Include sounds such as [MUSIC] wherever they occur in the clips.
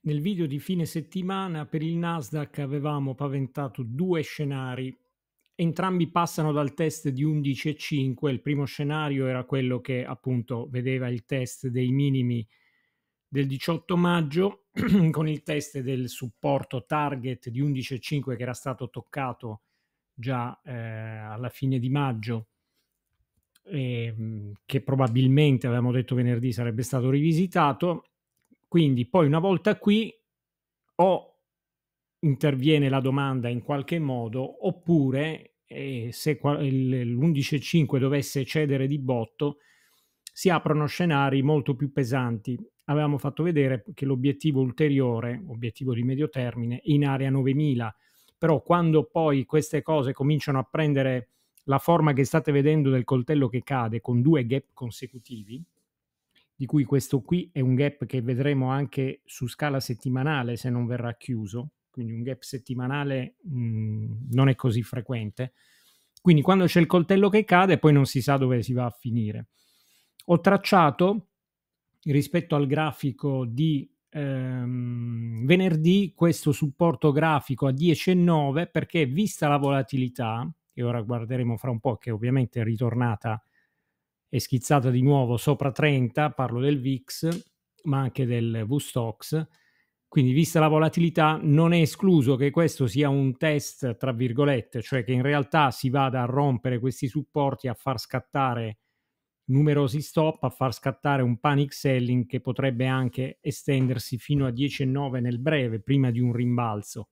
Nel video di fine settimana per il Nasdaq avevamo paventato due scenari. Entrambi passano dal test di 11,5. Il primo scenario era quello che appunto vedeva il test dei minimi del 18 maggio [CLEARS THROAT] con il test del supporto target di 11,5 che era stato toccato già eh, alla fine di maggio e, ehm, che probabilmente avevamo detto venerdì sarebbe stato rivisitato quindi poi una volta qui o interviene la domanda in qualche modo oppure eh, se l'11.5 dovesse cedere di botto si aprono scenari molto più pesanti. Avevamo fatto vedere che l'obiettivo ulteriore, obiettivo di medio termine, è in area 9000, però quando poi queste cose cominciano a prendere la forma che state vedendo del coltello che cade con due gap consecutivi, di cui questo qui è un gap che vedremo anche su scala settimanale se non verrà chiuso, quindi un gap settimanale mh, mhmm, non è così frequente. Quindi quando c'è il coltello che cade poi non si sa dove si va a finire. Ho tracciato rispetto al grafico di ehm, venerdì questo supporto grafico a 10,9 perché vista la volatilità, e ora guarderemo fra un po', che ovviamente è ritornata è schizzata di nuovo sopra 30, parlo del VIX, ma anche del VSTOX. Quindi, vista la volatilità, non è escluso che questo sia un test, tra virgolette, cioè che in realtà si vada a rompere questi supporti, a far scattare numerosi stop, a far scattare un panic selling che potrebbe anche estendersi fino a 19 nel breve, prima di un rimbalzo.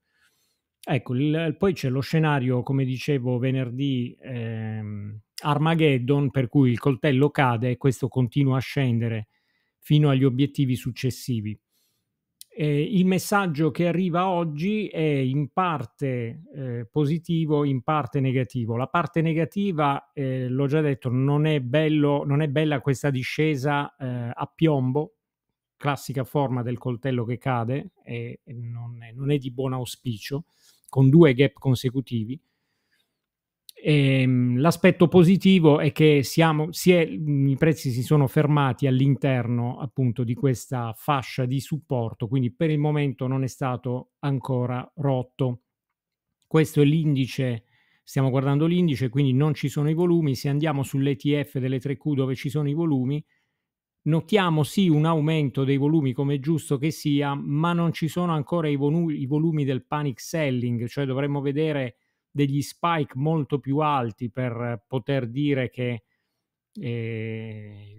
Ecco, il, poi c'è lo scenario, come dicevo venerdì, ehm, Armageddon per cui il coltello cade e questo continua a scendere fino agli obiettivi successivi. Eh, il messaggio che arriva oggi è in parte eh, positivo, in parte negativo. La parte negativa, eh, l'ho già detto, non è, bello, non è bella questa discesa eh, a piombo, classica forma del coltello che cade, e non è, non è di buon auspicio, con due gap consecutivi. E, ehm, l'aspetto positivo è che siamo, si è, i prezzi si sono fermati all'interno appunto di questa fascia di supporto, quindi per il momento non è stato ancora rotto. Questo è l'indice, stiamo guardando l'indice, quindi non ci sono i volumi. Se andiamo sull'ETF delle 3Q dove ci sono i volumi, Notiamo sì un aumento dei volumi come è giusto che sia, ma non ci sono ancora i, volu- i volumi del panic selling, cioè dovremmo vedere degli spike molto più alti per poter dire che eh,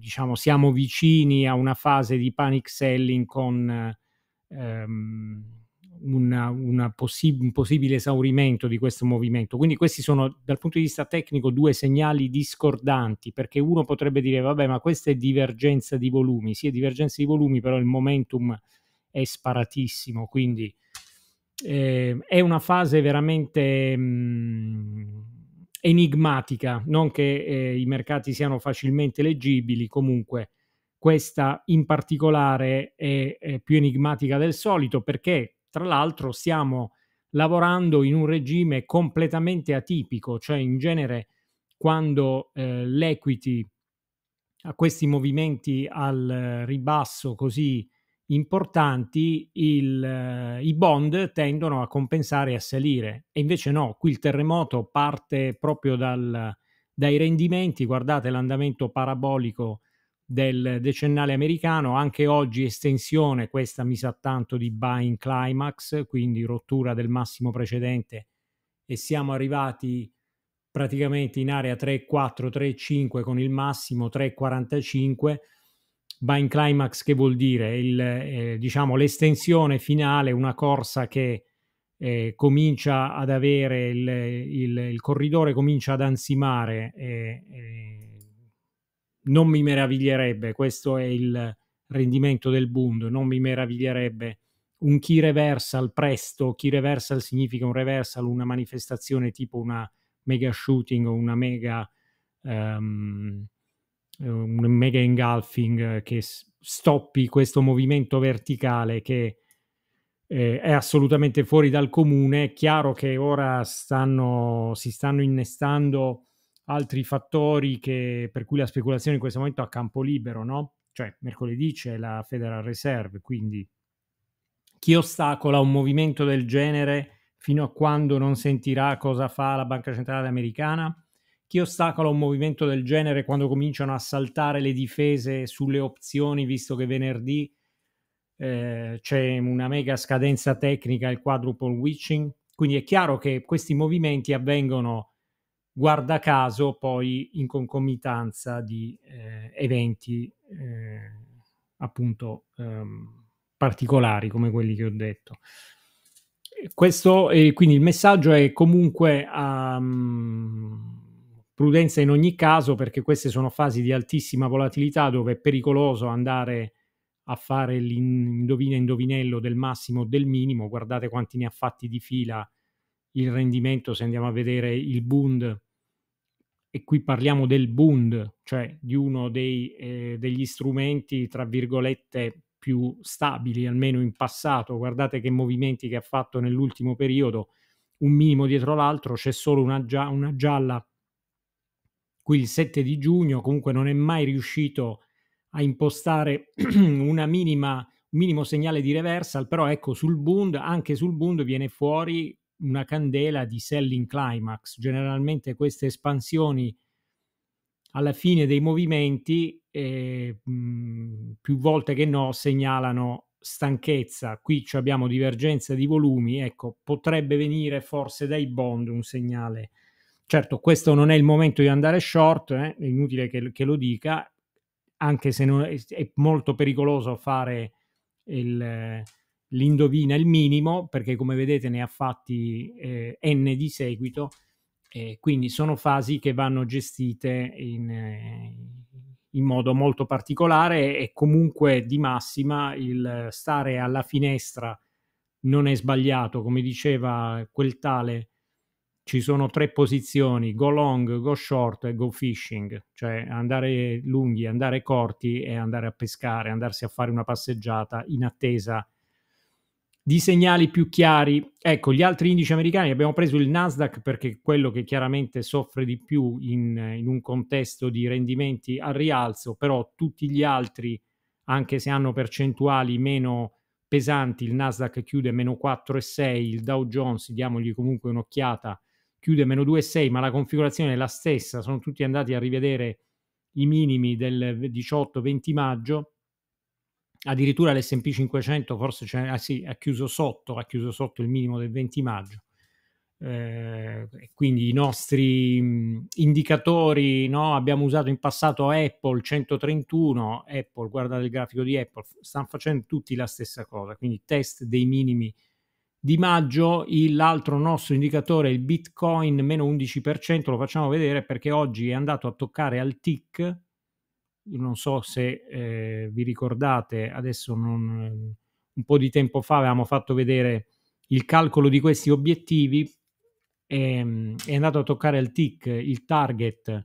diciamo siamo vicini a una fase di panic selling con ehm, una, una possi- un possibile esaurimento di questo movimento. Quindi questi sono dal punto di vista tecnico due segnali discordanti perché uno potrebbe dire vabbè ma questa è divergenza di volumi, sì è divergenza di volumi però il momentum è sparatissimo quindi eh, è una fase veramente mh, mhmm, enigmatica, non che eh, i mercati siano facilmente leggibili, comunque questa in particolare è, è più enigmatica del solito perché tra l'altro stiamo lavorando in un regime completamente atipico, cioè in genere quando eh, l'equity ha questi movimenti al ribasso così importanti il, eh, i bond tendono a compensare e a salire e invece no, qui il terremoto parte proprio dal, dai rendimenti, guardate l'andamento parabolico del decennale americano, anche oggi estensione, questa mi sa tanto di buying climax, quindi rottura del massimo precedente e siamo arrivati praticamente in area 3, 4, 3, 5 con il massimo 3,45 Bind Climax che vuol dire il, eh, diciamo, l'estensione finale, una corsa che eh, comincia ad avere il, il, il, corridore comincia ad ansimare e, e non mi meraviglierebbe, questo è il rendimento del Bund, non mi meraviglierebbe un key reversal presto, key reversal significa un reversal, una manifestazione tipo una mega shooting o una mega... Um, un mega engulfing che stoppi questo movimento verticale che eh, è assolutamente fuori dal comune. È chiaro che ora stanno, si stanno innestando altri fattori che, per cui la speculazione in questo momento è a campo libero, no? Cioè, mercoledì c'è la Federal Reserve, quindi chi ostacola un movimento del genere fino a quando non sentirà cosa fa la Banca Centrale Americana? Chi ostacola un movimento del genere quando cominciano a saltare le difese sulle opzioni, visto che venerdì eh, c'è una mega scadenza tecnica, il quadruple witching? Quindi è chiaro che questi movimenti avvengono, guarda caso, poi in concomitanza di eh, eventi eh, appunto ehm, particolari come quelli che ho detto questo eh, quindi il messaggio è comunque um, prudenza in ogni caso perché queste sono fasi di altissima volatilità dove è pericoloso andare a fare l'indovina indovinello del massimo o del minimo, guardate quanti ne ha fatti di fila il rendimento se andiamo a vedere il Bund e qui parliamo del Bund, cioè di uno dei, eh, degli strumenti tra virgolette più stabili almeno in passato, guardate che movimenti che ha fatto nell'ultimo periodo, un minimo dietro l'altro, c'è solo una, gia- una gialla qui il 7 di giugno, comunque non è mai riuscito a impostare [CLEARS THROAT] una minima, un minimo segnale di reversal, però ecco sul Bund, anche sul Bund viene fuori una candela di selling climax. Generalmente queste espansioni alla fine dei movimenti eh, più volte che no segnalano stanchezza. Qui abbiamo divergenza di volumi, ecco, potrebbe venire forse dai bond un segnale Certo, questo non è il momento di andare short, eh? è inutile che, che, lo dica, anche se non, è molto pericoloso fare il, l'indovina il minimo, perché come vedete ne ha fatti eh, n di seguito, eh, quindi sono fasi che vanno gestite in, in modo molto particolare e comunque di massima il stare alla finestra non è sbagliato, come diceva quel tale ci sono tre posizioni, go long, go short e go fishing, cioè andare lunghi, andare corti e andare a pescare, andarsi a fare una passeggiata in attesa di segnali più chiari. Ecco, gli altri indici americani abbiamo preso il Nasdaq perché è quello che chiaramente soffre di più in, in un contesto di rendimenti al rialzo, però tutti gli altri, anche se hanno percentuali meno pesanti, il Nasdaq chiude meno 4,6, il Dow Jones, diamogli comunque un'occhiata, chiude meno 2,6, ma la configurazione è la stessa, sono tutti andati a rivedere i minimi del 18-20 maggio, addirittura l'S&P 500 forse cioè, ah sì, ha chiuso sotto, ha chiuso sotto il minimo del 20 maggio. Eh, quindi i nostri mm, indicatori no? abbiamo usato in passato Apple 131 Apple guardate il grafico di Apple stanno facendo tutti la stessa cosa quindi test dei minimi di maggio l'altro nostro indicatore, il Bitcoin, meno 11%, lo facciamo vedere perché oggi è andato a toccare al TIC, non so se eh, vi ricordate, adesso non, un po' di tempo fa avevamo fatto vedere il calcolo di questi obiettivi, è, mm, è andato a toccare al TIC, il target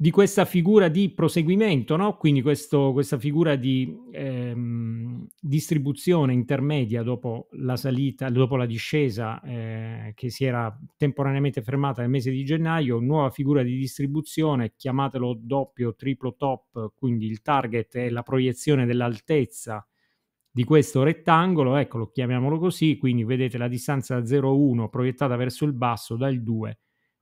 di questa figura di proseguimento, no? quindi questo, questa figura di ehm, distribuzione intermedia dopo la salita, dopo la discesa eh, che si era temporaneamente fermata nel mese di gennaio, nuova figura di distribuzione, chiamatelo doppio, triplo top, quindi il target è la proiezione dell'altezza di questo rettangolo, eccolo, chiamiamolo così, quindi vedete la distanza da 0,1 proiettata verso il basso dal 2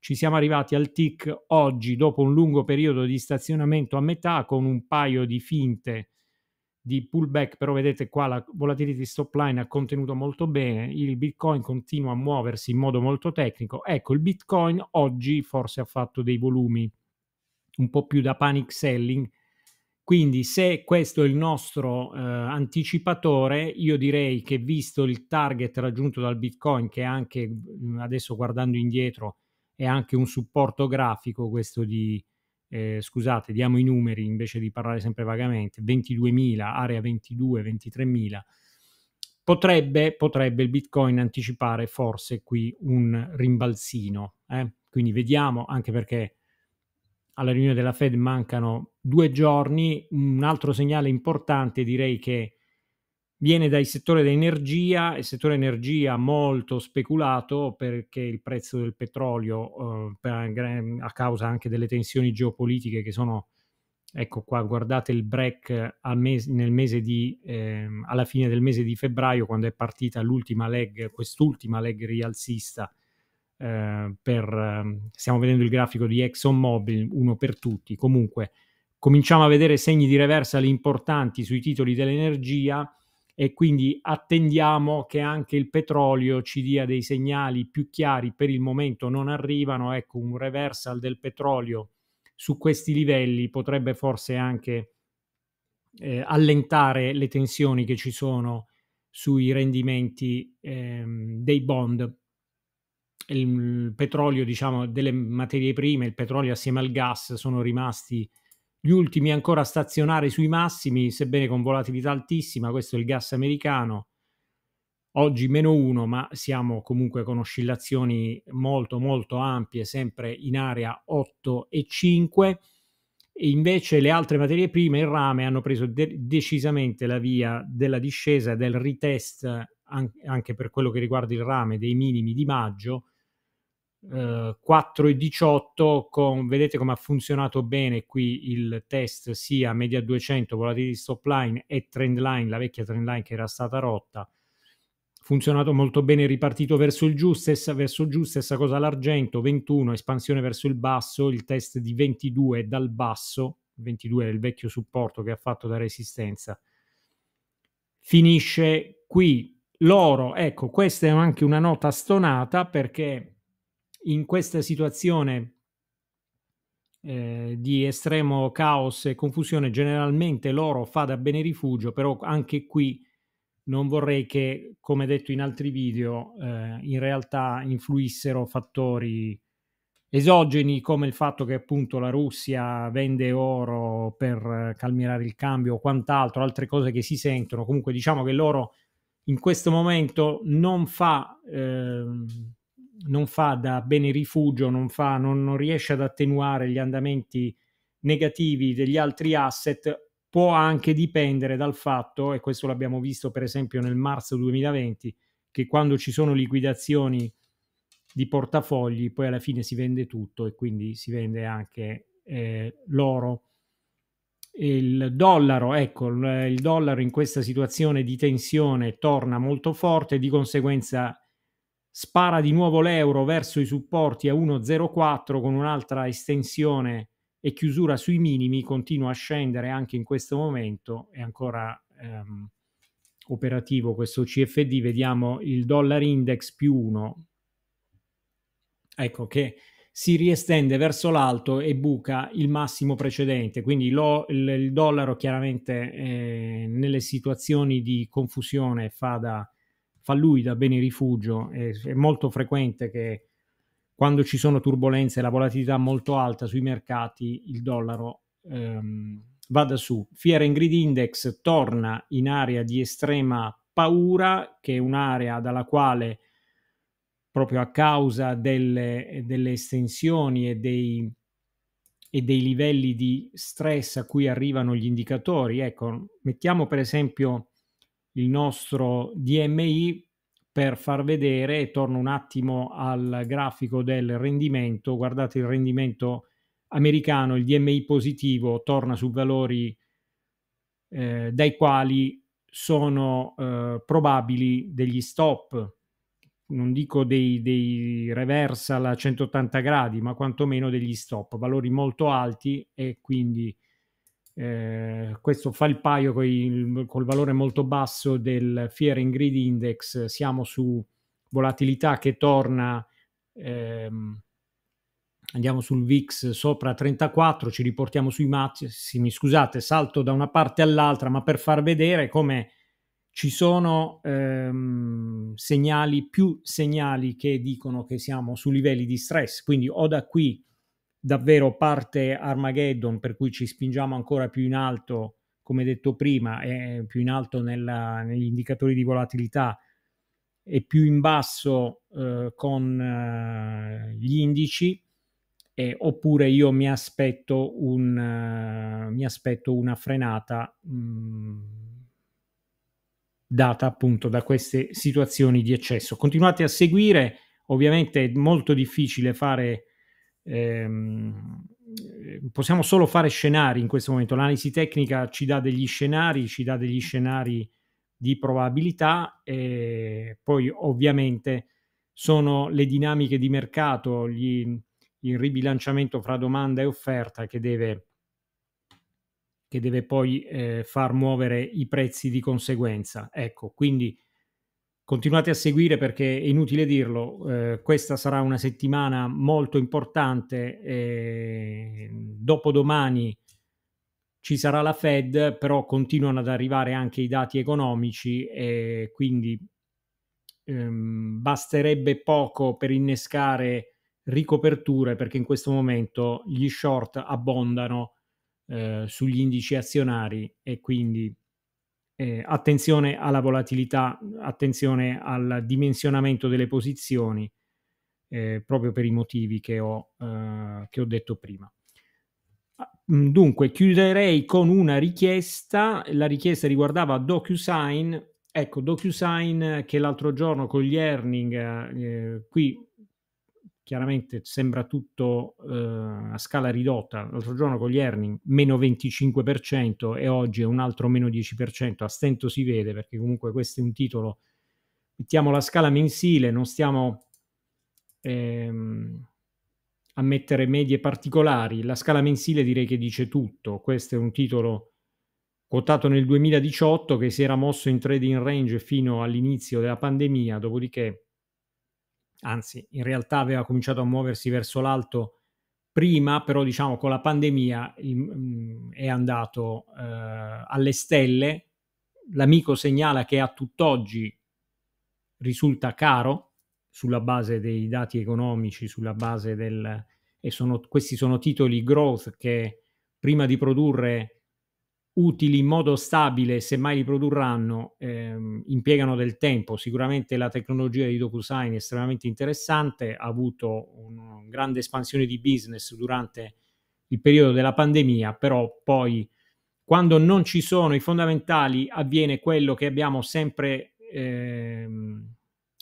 ci siamo arrivati al TIC oggi dopo un lungo periodo di stazionamento a metà con un paio di finte di pullback, però vedete qua la volatility stop line ha contenuto molto bene, il Bitcoin continua a muoversi in modo molto tecnico. Ecco, il Bitcoin oggi forse ha fatto dei volumi un po' più da panic selling, quindi se questo è il nostro eh, anticipatore, io direi che visto il target raggiunto dal Bitcoin, che anche adesso guardando indietro e anche un supporto grafico questo di, eh, scusate, diamo i numeri invece di parlare sempre vagamente, 22.000, area 22, 23.000, potrebbe, potrebbe il Bitcoin anticipare forse qui un rimbalzino. Eh? Quindi vediamo, anche perché alla riunione della Fed mancano due giorni, un altro segnale importante direi che viene dal settore dell'energia, il settore energia molto speculato perché il prezzo del petrolio, eh, a causa anche delle tensioni geopolitiche che sono, ecco qua, guardate il break mes- mese di, eh, alla fine del mese di febbraio, quando è partita l'ultima leg, quest'ultima leg rialzista, eh, per, ehm, stiamo vedendo il grafico di ExxonMobil, uno per tutti, comunque cominciamo a vedere segni di reversal importanti sui titoli dell'energia, e quindi attendiamo che anche il petrolio ci dia dei segnali più chiari, per il momento non arrivano, ecco un reversal del petrolio su questi livelli potrebbe forse anche eh, allentare le tensioni che ci sono sui rendimenti ehm, dei bond. Il, petrolio, diciamo, delle materie prime, il petrolio assieme al gas sono rimasti gli ultimi ancora stazionari sui massimi, sebbene con volatilità altissima, questo è il gas americano, oggi meno uno, ma siamo comunque con oscillazioni molto molto ampie, sempre in area 8 e 5. E invece le altre materie prime, il rame, hanno preso de- decisamente la via della discesa e del retest an- anche per quello che riguarda il rame dei minimi di maggio 4 eh, e 18 con, vedete come ha funzionato bene qui il test sia media 200 volatility stop line e trend line la vecchia trend line che era stata rotta funzionato molto bene ripartito verso il giù stessa, verso giù, stessa cosa l'argento 21 espansione verso il basso il test di 22 dal basso 22 era il vecchio supporto che ha fatto da resistenza finisce qui l'oro ecco questa è anche una nota stonata perché in questa situazione eh, di estremo caos e confusione generalmente l'oro fa da bene rifugio, però anche qui non vorrei che, come detto in altri video, eh, in realtà influissero fattori esogeni come il fatto che appunto la Russia vende oro per calmierare il cambio o quant'altro, altre cose che si sentono. Comunque diciamo che l'oro in questo momento non fa... Eh, non fa da bene rifugio, non, fa, non, non riesce ad attenuare gli andamenti negativi degli altri asset, può anche dipendere dal fatto, e questo l'abbiamo visto per esempio nel marzo 2020, che quando ci sono liquidazioni di portafogli, poi alla fine si vende tutto e quindi si vende anche eh, l'oro. Il dollaro, ecco, il dollaro in questa situazione di tensione torna molto forte, di conseguenza spara di nuovo l'euro verso i supporti a 1,04 con un'altra estensione e chiusura sui minimi, continua a scendere anche in questo momento, è ancora ehm, operativo questo CFD, vediamo il dollar index più 1, ecco che si riestende verso l'alto e buca il massimo precedente, quindi lo, il, il, dollaro chiaramente eh, nelle situazioni di confusione fa da fa lui da bene rifugio. È, è molto frequente che quando ci sono turbulenze e la volatilità molto alta sui mercati, il dollaro ehm, vada su. Fiera in Grid Index torna in area di estrema paura, che è un'area dalla quale proprio a causa delle, delle estensioni e dei, e dei, livelli di stress a cui arrivano gli indicatori. Ecco, mettiamo per esempio il nostro DMI per far vedere, torno un attimo al grafico del rendimento, guardate il rendimento americano, il DMI positivo torna su valori eh, dai quali sono eh, probabili degli stop, non dico dei, dei reversal a 180 gradi, ma quantomeno degli stop, valori molto alti e quindi eh, questo fa il paio coi, col valore molto basso del Fear and Greed Index, siamo su volatilità che torna, ehm, andiamo sul VIX sopra 34, ci riportiamo sui massimi, scusate, salto da una parte all'altra, ma per far vedere come ci sono ehm, segnali, più segnali che dicono che siamo su livelli di stress, quindi o da qui davvero parte Armageddon, per cui ci spingiamo ancora più in alto, come detto prima, eh, più in alto nella, negli indicatori di volatilità e più in basso eh, con eh, gli indici, oppure io mi aspetto, un, uh, mi aspetto una frenata mh, mm, data appunto da queste situazioni di eccesso. Continuate a seguire, ovviamente è molto difficile fare ehm, possiamo solo fare scenari in questo momento. L'analisi tecnica ci dà degli scenari, ci dà degli scenari di probabilità e eh, poi ovviamente sono le dinamiche di mercato, gli, il ribilanciamento fra domanda e offerta che deve, che deve poi eh, far muovere i prezzi di conseguenza. Ecco, quindi Continuate a seguire perché è inutile dirlo, eh, questa sarà una settimana molto importante. Eh, dopodomani ci sarà la Fed, però continuano ad arrivare anche i dati economici e quindi ehm, basterebbe poco per innescare ricoperture perché in questo momento gli short abbondano eh, sugli indici azionari e quindi eh, attenzione alla volatilità, attenzione al dimensionamento delle posizioni, eh, proprio per i motivi che ho, eh, che ho detto prima. Ah, mm, dunque, chiuderei con una richiesta. La richiesta riguardava DocuSign. Ecco, DocuSign che l'altro giorno con gli earning, eh, qui chiaramente sembra tutto eh, a scala ridotta. L'altro giorno con gli earning meno 25% e oggi è un altro meno 10%, a stento si vede perché comunque questo è un titolo, mettiamo la scala mensile, non stiamo ehm, a mettere medie particolari, la scala mensile direi che dice tutto, questo è un titolo quotato nel 2018 che si era mosso in trading range fino all'inizio della pandemia, dopodiché anzi in realtà aveva cominciato a muoversi verso l'alto prima, però diciamo con la pandemia mm, è andato eh, alle stelle. L'amico segnala che a tutt'oggi risulta caro sulla base dei dati economici, sulla base del... e sono, questi sono titoli growth che prima di produrre utili in modo stabile, se mai li produrranno, ehm, impiegano del tempo. Sicuramente la tecnologia di DocuSign è estremamente interessante, ha avuto una grande espansione di business durante il periodo della pandemia, però poi quando non ci sono i fondamentali avviene quello che abbiamo sempre ehm,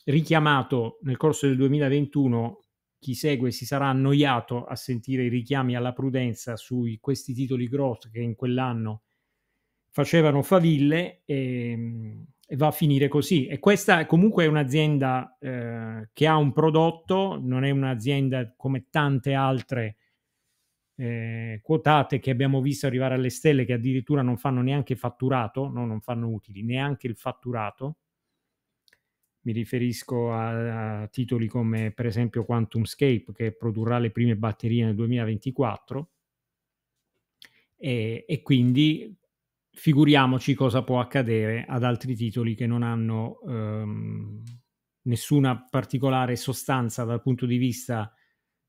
richiamato nel corso del 2021. Chi segue si sarà annoiato a sentire i richiami alla prudenza su questi titoli growth che in quell'anno facevano faville e, ehm, e, va a finire così. E questa comunque è un'azienda eh, che ha un prodotto, non è un'azienda come tante altre eh, quotate che abbiamo visto arrivare alle stelle che addirittura non fanno neanche fatturato, no, non fanno utili, neanche il fatturato. Mi riferisco a, a titoli come per esempio Quantum Scape che produrrà le prime batterie nel 2024 e, e quindi figuriamoci cosa può accadere ad altri titoli che non hanno ehm, nessuna particolare sostanza dal punto di vista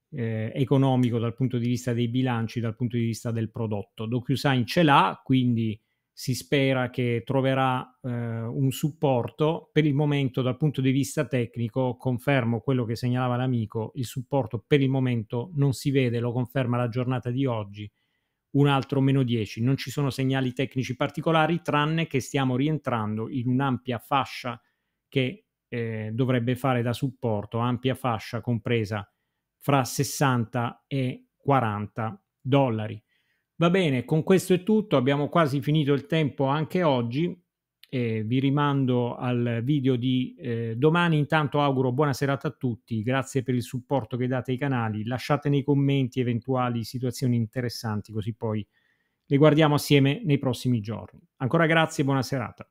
eh, economico, dal punto di vista dei bilanci, dal punto di vista del prodotto. DocuSign ce l'ha, quindi si spera che troverà eh, un supporto. Per il momento, dal punto di vista tecnico, confermo quello che segnalava l'amico, il supporto per il momento non si vede, lo conferma la giornata di oggi un altro meno 10. Non ci sono segnali tecnici particolari, tranne che stiamo rientrando in un'ampia fascia che eh, dovrebbe fare da supporto, ampia fascia compresa fra 60 e 40 dollari. Va bene, con questo è tutto, abbiamo quasi finito il tempo anche oggi eh, vi rimando al video di eh, domani. Intanto auguro buona serata a tutti, grazie per il supporto che date ai canali, lasciate nei commenti eventuali situazioni interessanti così poi le guardiamo assieme nei prossimi giorni. Ancora grazie e buona serata.